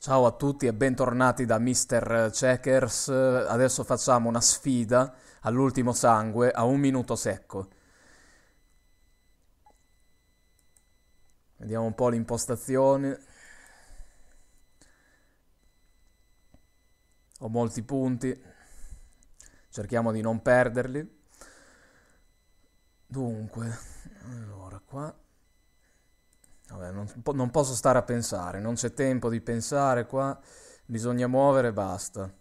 Ciao a tutti e bentornati da Mr. Checkers. Adesso facciamo una sfida all'ultimo sangue a un minuto secco. Vediamo un po' l'impostazione. Ho molti punti. Cerchiamo di non perderli. Dunque, allora qua eh, non, non posso stare a pensare, non c'è tempo di pensare qua, bisogna muovere e basta.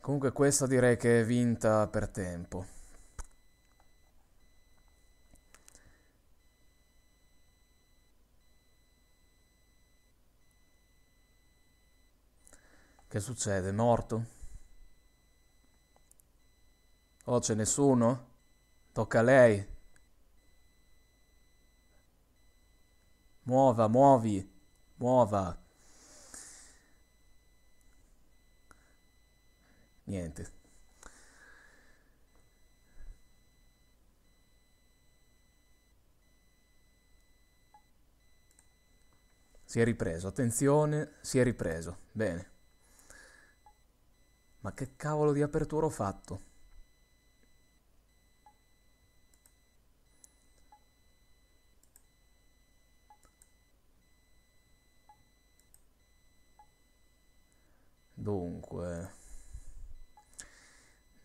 Comunque questa direi che è vinta per tempo. Che succede? Morto? Oh, c'è nessuno? Tocca a lei. Muova, muovi, muova. Niente. Si è ripreso, attenzione, si è ripreso. Bene. Ma che cavolo di apertura ho fatto? Dunque,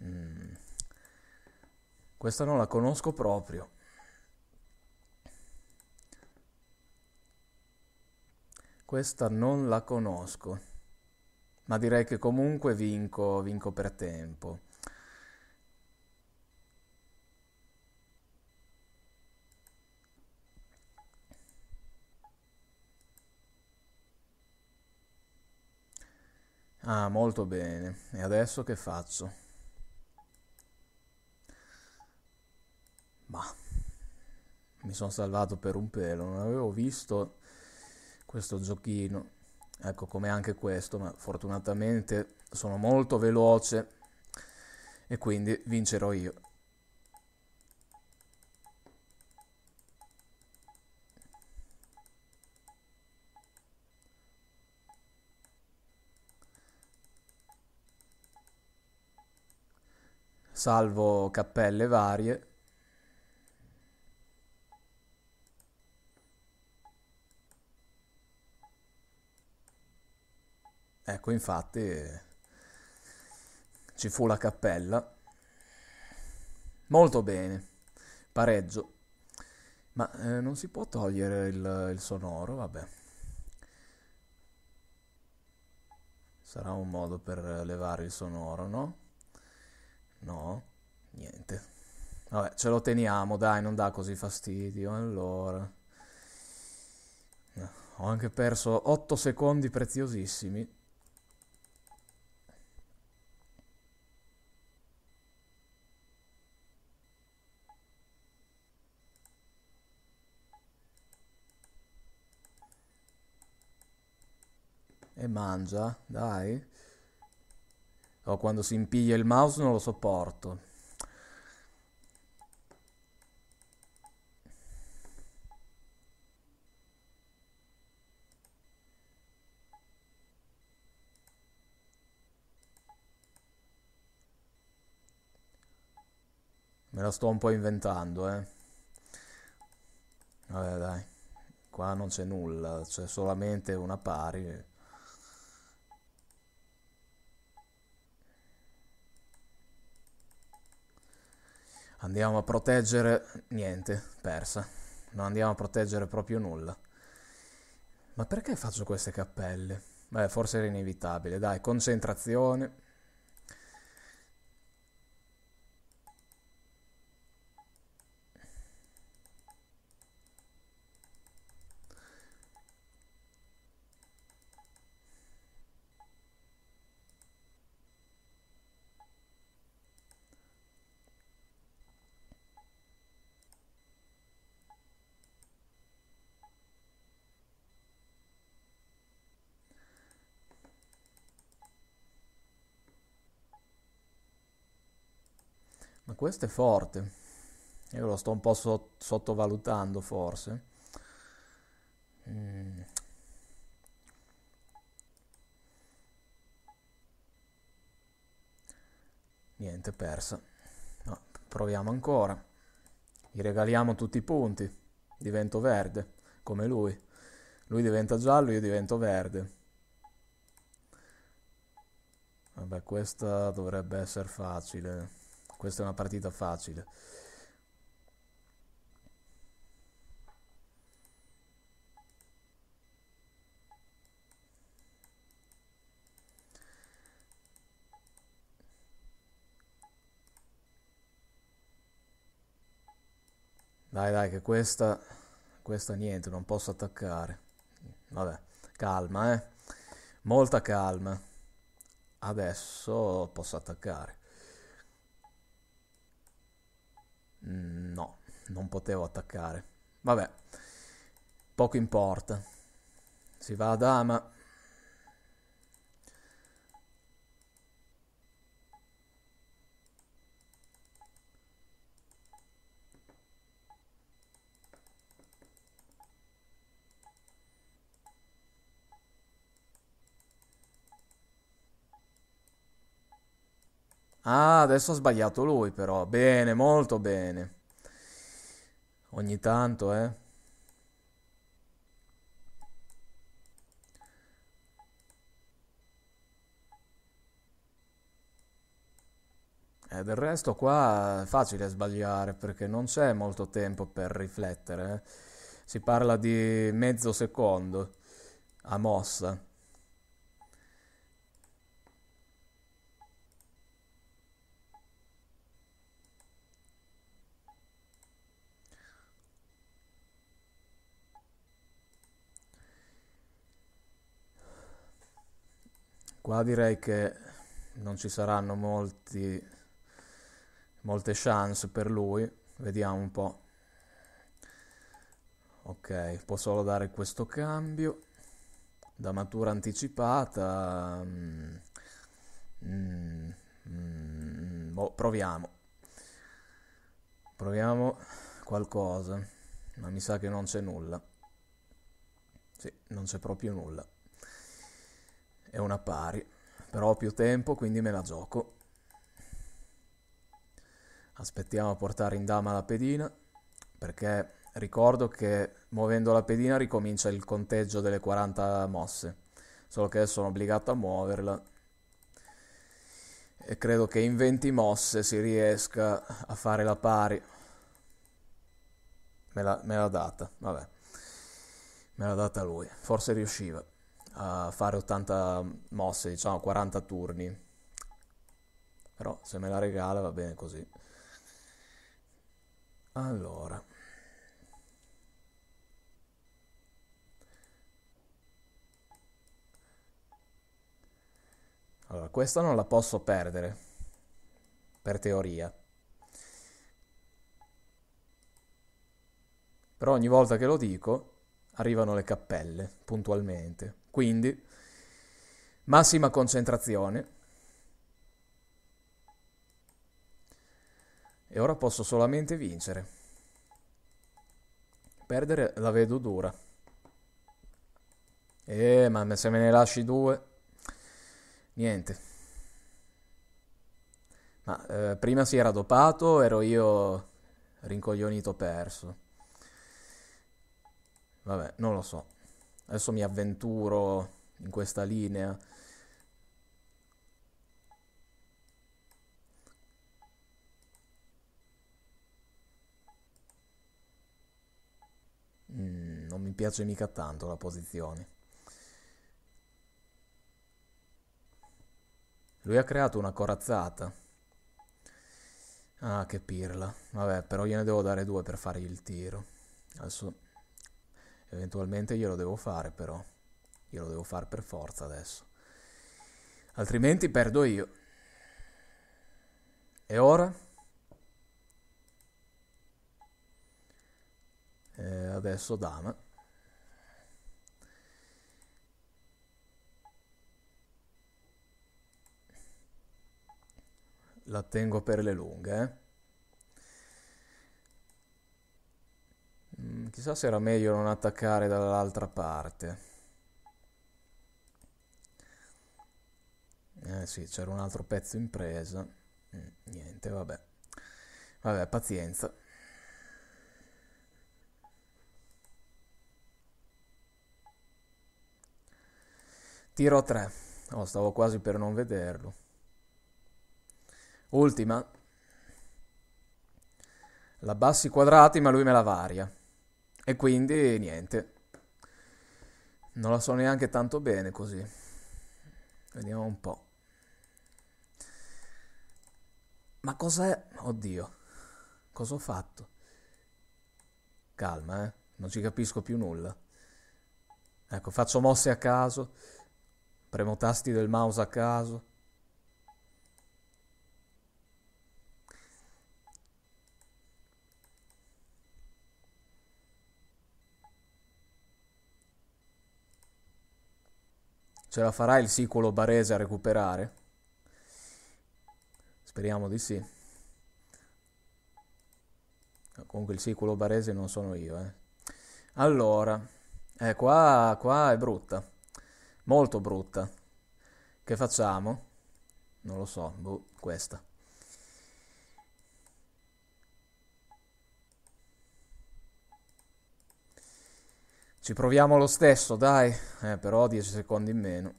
mm. questa non la conosco proprio. Questa non la conosco, ma direi che comunque vinco, vinco per tempo. Ah, molto bene. E adesso che faccio? Ma mi sono salvato per un pelo, non avevo visto questo giochino. Ecco, come anche questo, ma fortunatamente sono molto veloce e quindi vincerò io. salvo cappelle varie. Ecco, infatti ci fu la cappella. Molto bene, pareggio. Ma eh, non si può togliere il, il sonoro, vabbè. Sarà un modo per levare il sonoro, no? No, niente. Vabbè, ce lo teniamo, dai, non dà così fastidio. Allora... Ho anche perso 8 secondi preziosissimi. E mangia, dai. O quando si impiglia il mouse non lo sopporto. Me la sto un po' inventando, eh. Vabbè, dai. Qua non c'è nulla, c'è solamente una pari. Andiamo a proteggere... Niente, persa. Non andiamo a proteggere proprio nulla. Ma perché faccio queste cappelle? Beh, forse era inevitabile. Dai, concentrazione. questo è forte. Io lo sto un po' sottovalutando forse. Mm. Niente, persa. No, proviamo ancora. Gli regaliamo tutti i punti. Divento verde, come lui. Lui diventa giallo, io divento verde. Vabbè, questa dovrebbe essere facile questa è una partita facile. Dai dai che questa, questa niente, non posso attaccare. Vabbè, calma eh. Molta calma. Adesso posso attaccare. non potevo attaccare. Vabbè, poco importa. Si va ad Ama. Ah, adesso ha sbagliato lui però. Bene, molto bene. Ogni tanto, eh. E eh, del resto qua è facile sbagliare perché non c'è molto tempo per riflettere. Eh. Si parla di mezzo secondo a mossa. Qua direi che non ci saranno molti, molte chance per lui. Vediamo un po'. Ok, può solo dare questo cambio. Da matura anticipata. Mm, mm, mm, boh, proviamo. Proviamo qualcosa. Ma mi sa che non c'è nulla. Sì, non c'è proprio nulla è una pari, però ho più tempo quindi me la gioco. Aspettiamo a portare in dama la pedina, perché ricordo che muovendo la pedina ricomincia il conteggio delle 40 mosse, solo che sono obbligato a muoverla e credo che in 20 mosse si riesca a fare la pari. Me l'ha, data, vabbè, me l'ha data lui, forse riusciva a fare 80 mosse, diciamo 40 turni. Però se me la regala va bene così. Allora. Allora, questa non la posso perdere, per teoria. Però ogni volta che lo dico, arrivano le cappelle puntualmente. Quindi massima concentrazione. E ora posso solamente vincere. Perdere la vedo dura. Eh, ma se me ne lasci due... Niente. Ma eh, prima si era dopato, ero io rincoglionito perso. Vabbè, non lo so. Adesso mi avventuro in questa linea. Mm, non mi piace mica tanto la posizione. Lui ha creato una corazzata. Ah, che pirla. Vabbè, però io ne devo dare due per fare il tiro. Adesso... Eventualmente glielo devo fare però. Glielo devo fare per forza adesso. Altrimenti perdo io. E ora? E eh, adesso dama. La tengo per le lunghe, eh. Mm, chissà se era meglio non attaccare dall'altra parte. Eh sì, c'era un altro pezzo in presa. Mm, niente, vabbè. Vabbè, pazienza. Tiro 3. Oh, stavo quasi per non vederlo. Ultima. La bassi quadrati, ma lui me la varia. E quindi niente. Non la so neanche tanto bene così. Vediamo un po'. Ma cos'è? Oddio. Cosa ho fatto? Calma, eh. Non ci capisco più nulla. Ecco, faccio mosse a caso. Premo tasti del mouse a caso. Ce la farà il Siculo Barese a recuperare? Speriamo di sì. Comunque il Siculo Barese non sono io, eh. Allora, eh, qua, qua è brutta. Molto brutta. Che facciamo? Non lo so, boh, questa. Ci proviamo lo stesso, dai. Eh, però 10 secondi in meno.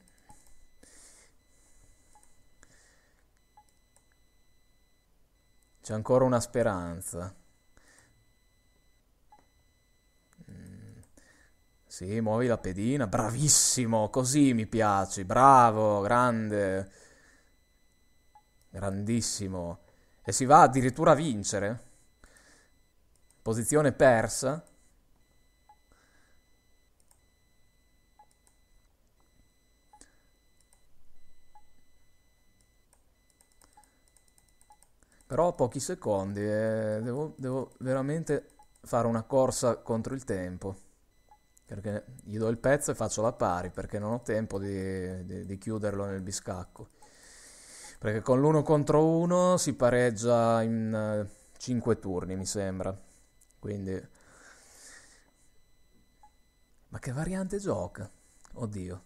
C'è ancora una speranza. Mm. Sì, muovi la pedina. Bravissimo, così mi piaci. Bravo, grande. Grandissimo. E si va addirittura a vincere. Posizione persa. pochi secondi e devo, devo veramente fare una corsa contro il tempo. Perché gli do il pezzo e faccio la pari, perché non ho tempo di, di, di chiuderlo nel biscacco. Perché con l'uno contro uno si pareggia in 5 eh, turni, mi sembra. Quindi... Ma che variante gioca? Oddio.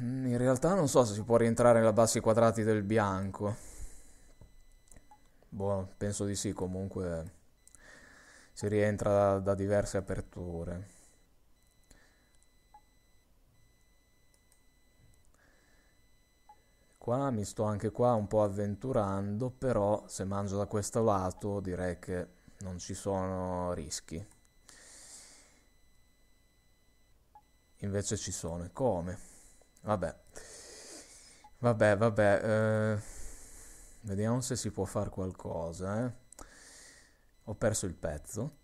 In realtà non so se si può rientrare nella bassi quadrati del bianco. Boh, penso di sì, comunque si rientra da, da diverse aperture. Qua mi sto anche qua un po' avventurando, però se mangio da questo lato direi che non ci sono rischi. Invece ci sono. Come? Vabbè. Vabbè, vabbè. Eh... Vediamo se si può fare qualcosa. Eh. Ho perso il pezzo.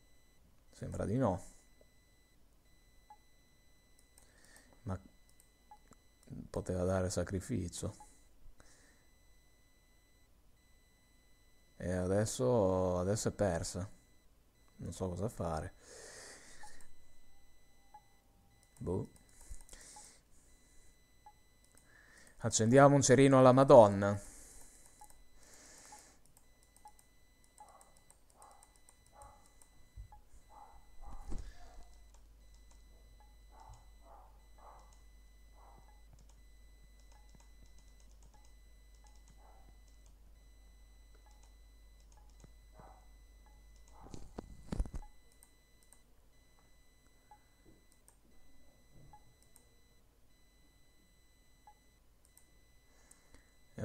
Sembra di no. Ma poteva dare sacrificio. E adesso, adesso è persa. Non so cosa fare. Boh. Accendiamo un cerino alla Madonna.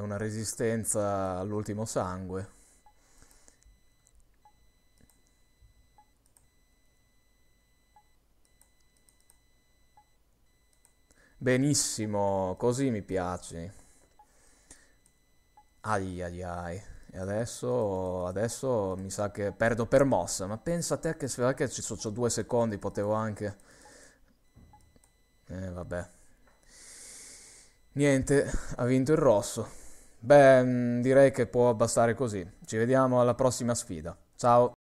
una resistenza all'ultimo sangue. Benissimo, così mi piaci. Ai ai ai. E adesso, adesso mi sa che perdo per mossa. Ma pensa a te che se che ci sono due secondi potevo anche... Eh vabbè. Niente, ha vinto il rosso. Beh, mm, direi che può bastare così. Ci vediamo alla prossima sfida. Ciao!